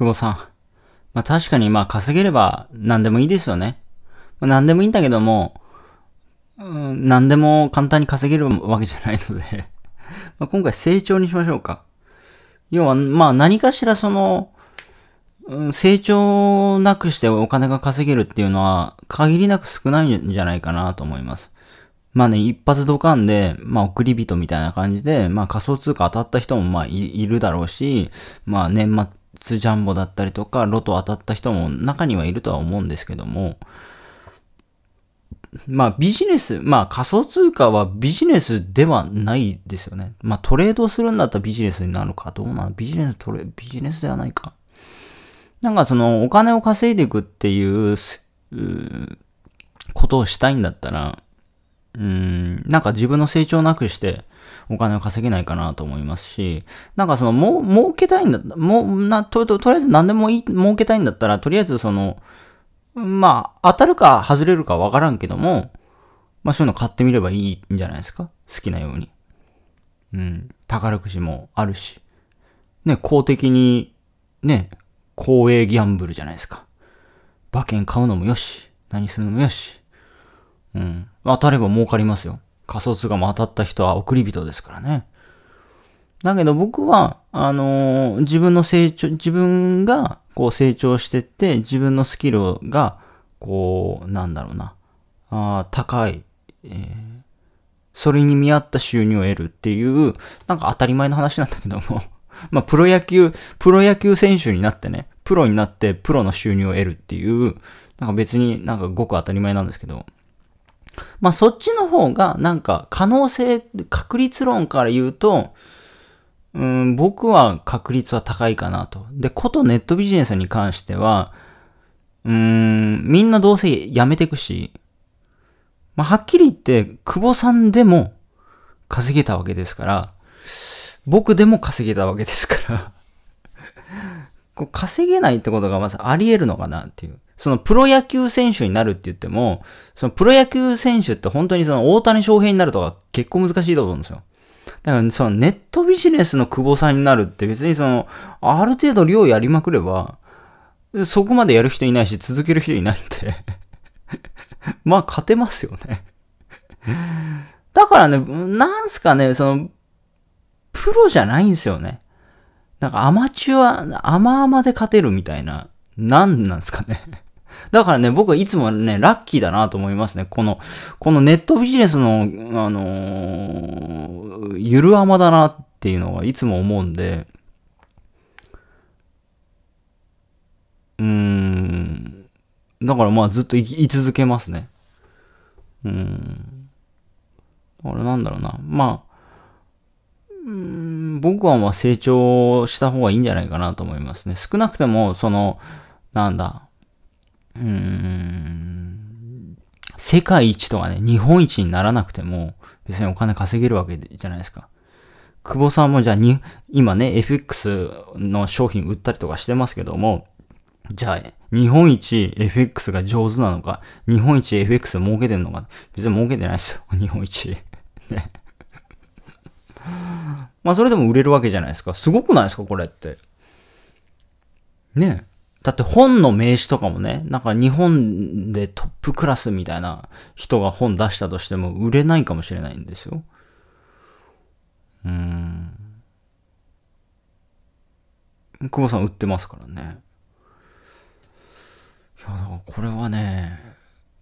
久保さん。まあ確かにまあ稼げれば何でもいいですよね。まあ、何でもいいんだけども、うん、何でも簡単に稼げるわけじゃないので ま今回成長にしましょうか。要は、まあ何かしらその、成長なくしてお金が稼げるっていうのは限りなく少ないんじゃないかなと思います。まあね、一発ドカンで、まあ送り人みたいな感じで、まあ仮想通貨当たった人もまあいるだろうし、まあ年末、ツジャンボだったりとか、ロト当たった人も中にはいるとは思うんですけども、まあビジネス、まあ仮想通貨はビジネスではないですよね。まあトレードするんだったらビジネスになるか、どうなのビジネストレ、ビジネスではないか。なんかそのお金を稼いでいくっていうことをしたいんだったら、うん、なんか自分の成長なくして、お金を稼げないかなと思いますし、なんかその、も、儲けたいんだった、も、な、と、と、とりあえず何でもいい、儲けたいんだったら、とりあえずその、まあ、当たるか外れるかわからんけども、まあそういうの買ってみればいいんじゃないですか好きなように。うん。宝くじもあるし。ね、公的に、ね、公営ギャンブルじゃないですか。馬券買うのもよし。何するのもよし。うん。当たれば儲かりますよ。仮想通貨も当たった人は送り人ですからね。だけど僕は、あのー、自分の成長、自分がこう成長してって、自分のスキルが、こう、なんだろうな、あ高い、えー、それに見合った収入を得るっていう、なんか当たり前の話なんだけども まあ、プロ野球、プロ野球選手になってね、プロになってプロの収入を得るっていう、なんか別になんかごく当たり前なんですけど、まあそっちの方がなんか可能性、確率論から言うと、うん、僕は確率は高いかなと。で、ことネットビジネスに関しては、うん、みんなどうせやめてくし、まあ、はっきり言って、久保さんでも稼げたわけですから、僕でも稼げたわけですからこう稼げないってことがまずあり得るのかなっていう。そのプロ野球選手になるって言っても、そのプロ野球選手って本当にその大谷翔平になるとか結構難しいと思うんですよ。だからそのネットビジネスの久保さんになるって別にその、ある程度量やりまくれば、そこまでやる人いないし続ける人いないんで まあ勝てますよねだからね、なんすかね、その、プロじゃないんですよね。なんかアマチュア、甘々で勝てるみたいな、なんなんすかねだからね、僕はいつもね、ラッキーだなと思いますね。この、このネットビジネスの、あのー、ゆるあまだなっていうのはいつも思うんで、うーん。だからまあずっと生き続けますね。うん。あれなんだろうな。まあ、うん、僕はまあ成長した方がいいんじゃないかなと思いますね。少なくても、その、なんだ、うん、世界一とかね、日本一にならなくても、別にお金稼げるわけじゃないですか。久保さんもじゃあに、今ね、FX の商品売ったりとかしてますけども、じゃあ、日本一 FX が上手なのか、日本一 FX 儲けてんのか、別に儲けてないですよ、日本一。ね。まあ、それでも売れるわけじゃないですか。すごくないですか、これって。ねえ。だって本の名刺とかもね、なんか日本でトップクラスみたいな人が本出したとしても売れないかもしれないんですよ。うーん。久保さん売ってますからね。いや、だからこれはね、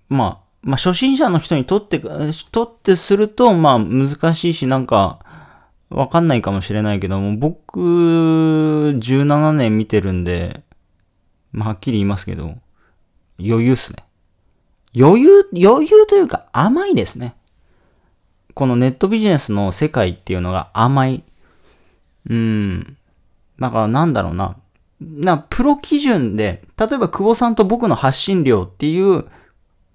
まあ、まあ初心者の人にとって、とってすると、まあ難しいし、なんか、わかんないかもしれないけども、僕、17年見てるんで、まあ、はっきり言いますけど、余裕っすね。余裕、余裕というか甘いですね。このネットビジネスの世界っていうのが甘い。うん。だからなんだろうな。な、プロ基準で、例えば久保さんと僕の発信量っていう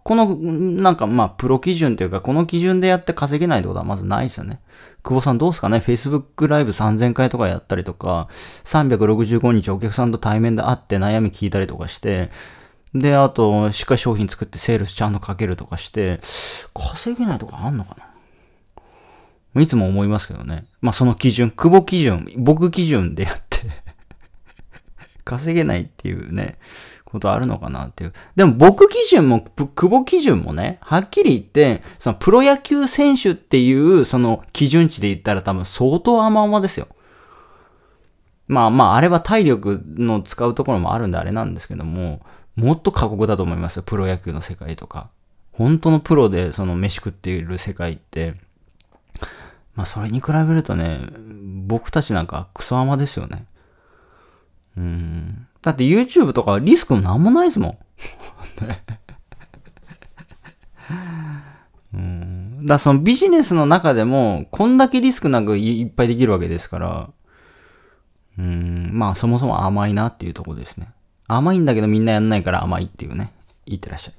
この、なんかまあ、プロ基準というか、この基準でやって稼げないってことはまずないですよね。久保さんどうすかね ?Facebook ライブ3000回とかやったりとか、365日お客さんと対面で会って悩み聞いたりとかして、で、あと、しっかり商品作ってセールスちゃんとかけるとかして、稼げないとかあんのかないつも思いますけどね。まあ、その基準、久保基準、僕基準でやって 稼げないっていうね。ことあるのかなっていう。でも僕基準も、久保基準もね、はっきり言って、そのプロ野球選手っていうその基準値で言ったら多分相当甘々ですよ。まあまあ、あれは体力の使うところもあるんであれなんですけども、もっと過酷だと思いますよ。プロ野球の世界とか。本当のプロでその飯食っている世界って、まあそれに比べるとね、僕たちなんかクソ甘ですよね。うん。だって YouTube とかリスクもなんもないですもん。うん、だそのビジネスの中でも、こんだけリスクなくいっぱいできるわけですから、うん、まあそもそも甘いなっていうとこですね。甘いんだけどみんなやんないから甘いっていうね。いってらっしゃい。